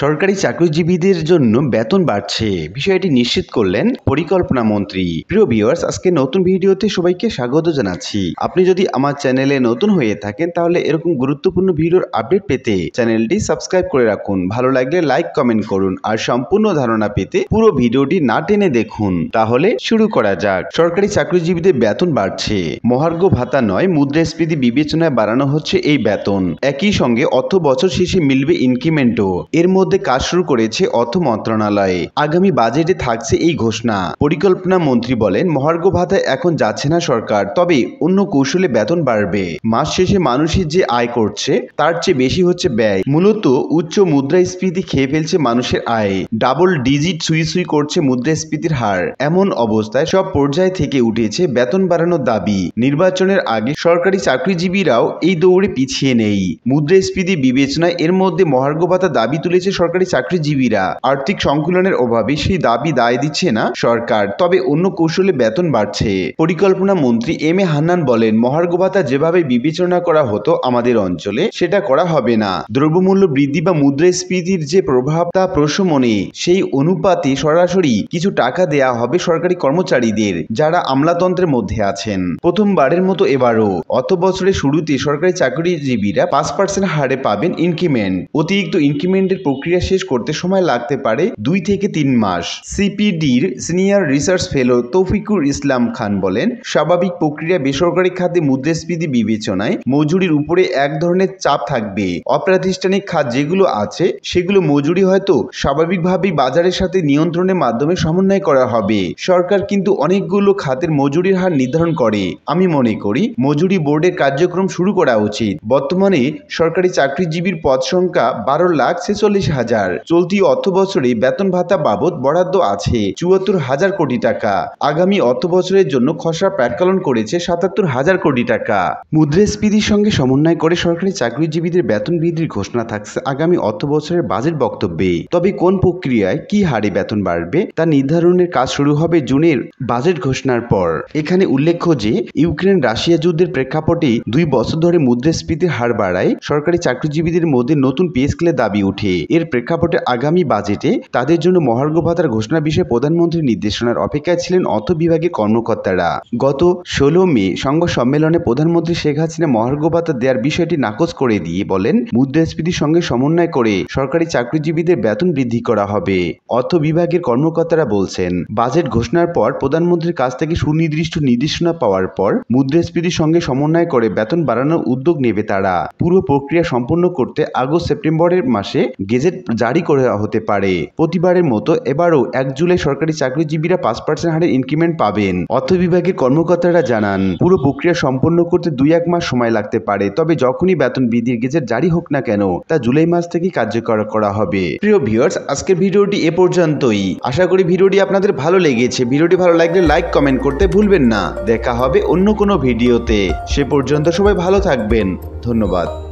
সরকারি চাকরিজীবীদের জন্য বেতন বাড়ছে বিষয়টি নিশ্চিত করলেন পরিকল্পনা মন্ত্রী প্রিয় ভিউয়ার্স আজকে নতুন ভিডিওতে সবাইকে স্বাগত জানাচ্ছি আপনি যদি আমার চ্যানেলে নতুন হয়ে থাকেন তাহলে এরকম গুরুত্বপূর্ণ ভিডিওর আপডেট পেতে চ্যানেলটি সাবস্ক্রাইব করে রাখুন ভালো লাগলে লাইক কমেন্ট করুন আর সম্পূর্ণ ধারণা পেতে পুরো ভিডিওটি না টেনে দেখুন তাহলে শুরু করা যাক সরকারি চাকরিজীবীদের বেতন বাড়ছে মহার্ঘ ভাতা নয় মুদ্রাস্ফীতি বিবেচনায় বাড়ানো হচ্ছে এই বেতন একই সঙ্গে অর্থ বছর শেষে মিলবে ইনক্রিমেন্টও এর ইতিমধ্যে কাজ শুরু করেছে অর্থ মন্ত্রণালয়ে আগামী বাজেটে থাকছে এই ঘোষণা পরিকল্পনা মন্ত্রী বলেন মহার্ঘ ভাতা এখন যাচ্ছে না সরকার তবে অন্য কৌশলে বেতন বাড়বে মাস শেষে মানুষের যে আয় করছে তার চেয়ে বেশি হচ্ছে ব্যয় মূলত উচ্চ মুদ্রাস্ফীতি খেয়ে ফেলছে মানুষের আয় ডাবল ডিজিট সুই সুই করছে মুদ্রাস্ফীতির হার এমন অবস্থায় সব পর্যায় থেকে উঠেছে বেতন বাড়ানোর দাবি নির্বাচনের আগে সরকারি চাকরিজীবীরাও এই দৌড়ে পিছিয়ে নেই মুদ্রাস্ফীতি বিবেচনায় এর মধ্যে মহার্ঘ ভাতা দাবি তুলেছে পেয়েছে সরকারি চাকরিজীবীরা আর্থিক সংকুলনের অভাবে সেই দাবি দায় দিচ্ছে না সরকার তবে অন্য কৌশলে বেতন বাড়ছে পরিকল্পনা মন্ত্রী এম এ হান্নান বলেন মহার্গ ভাতা যেভাবে বিবেচনা করা হতো আমাদের অঞ্চলে সেটা করা হবে না দ্রব্যমূল্য বৃদ্ধি বা মুদ্রাস্ফীতির যে প্রভাব তা প্রশমনে সেই অনুপাতে সরাসরি কিছু টাকা দেয়া হবে সরকারি কর্মচারীদের যারা আমলাতন্ত্রের মধ্যে আছেন প্রথমবারের মতো এবারও অত বছরের শুরুতে সরকারি চাকরিজীবীরা পাঁচ পার্সেন্ট হারে পাবেন ইনক্রিমেন্ট অতিরিক্ত ইনক্রিমেন্টের প্রক্রিয়া শেষ করতে সময় লাগতে পারে দুই থেকে তিন মাস সিপিডির senior research fellow Taufiqur Islam Khan বলেন স্বাভাবিক প্রক্রিয়া বেসরকারি খাতে মুদ্রাস্ফীতি বিবেচনায় মজুরির উপরে এক ধরনের চাপ থাকবে অপ্রাতিষ্ঠানিক খাত যেগুলো আছে সেগুলো মজুরি হয়তো স্বাভাবিকভাবেই বাজারের সাথে নিয়ন্ত্রণের মাধ্যমে সমন্বয় করা হবে সরকার কিন্তু অনেকগুলো খাতের মজুরির হার নির্ধারণ করে আমি মনে করি মজুরি বোর্ডের কার্যক্রম শুরু করা উচিত বর্তমানে সরকারি চাকরিজীবীর পদ সংখ্যা বারো লাখ ছেচল্লিশ হাজার চলতি অর্থবছরে বেতন ভাতা বাবদ বরাদ্দ আছে চুয়াত্তর হাজার কোটি টাকা আগামী অর্থবছরের জন্য খসড়া প্যাটকলন করেছে সাতাত্তর হাজার কোটি টাকা মুদ্রাস্ফীতির সঙ্গে সমন্বয় করে সরকারি চাকরিজীবীদের বেতন বৃদ্ধির ঘোষণা থাকছে আগামী অর্থবছরের বাজেট বক্তব্যে তবে কোন প্রক্রিয়ায় কি হারে বেতন বাড়বে তা নির্ধারণের কাজ শুরু হবে জুনের বাজেট ঘোষণার পর এখানে উল্লেখ্য যে ইউক্রেন রাশিয়া যুদ্ধের প্রেক্ষাপটে দুই বছর ধরে মুদ্রাস্ফীতির হার বাড়ায় সরকারি চাকরিজীবীদের মধ্যে নতুন পে স্কেলের দাবি উঠে এর প্রেক্ষাপটে আগামী বাজেটে তাদের জন্য মহার্ঘ ভাতার ঘোষণা বিষয়ে প্রধানমন্ত্রীর নির্দেশনার অপেক্ষায় ছিলেন অর্থ বিভাগের কর্মকর্তারা গত ষোলো মে সংবাদ সম্মেলনে প্রধানমন্ত্রী শেখ হাসিনা মহার্ঘ ভাতা দেওয়ার বিষয়টি নাকচ করে দিয়ে বলেন মুদ্রাস্ফীতির সঙ্গে সমন্বয় করে সরকারি চাকরিজীবীদের বেতন বৃদ্ধি করা হবে অর্থ বিভাগের কর্মকর্তারা বলছেন বাজেট ঘোষণার পর প্রধানমন্ত্রীর কাছ থেকে সুনির্দিষ্ট নির্দেশনা পাওয়ার পর মুদ্রাস্ফীতির সঙ্গে সমন্বয় করে বেতন বাড়ানোর উদ্যোগ নেবে তারা পুরো প্রক্রিয়া সম্পন্ন করতে আগস্ট সেপ্টেম্বরের মাসে গেজেট গেজেট জারি করা হতে পারে প্রতিবারের মতো এবারও এক জুলাই সরকারি চাকরিজীবীরা পাঁচ পার্সেন্ট হারে ইনক্রিমেন্ট পাবেন অর্থ বিভাগের কর্মকর্তারা জানান পুরো প্রক্রিয়া সম্পন্ন করতে দুই এক মাস সময় লাগতে পারে তবে যখনই বেতন বৃদ্ধির গেজেট জারি হোক না কেন তা জুলাই মাস থেকে কার্যকর করা হবে প্রিয় ভিউয়ার্স আজকের ভিডিওটি এ পর্যন্তই আশা করি ভিডিওটি আপনাদের ভালো লেগেছে ভিডিওটি ভালো লাগলে লাইক কমেন্ট করতে ভুলবেন না দেখা হবে অন্য কোনো ভিডিওতে সে পর্যন্ত সবাই ভালো থাকবেন ধন্যবাদ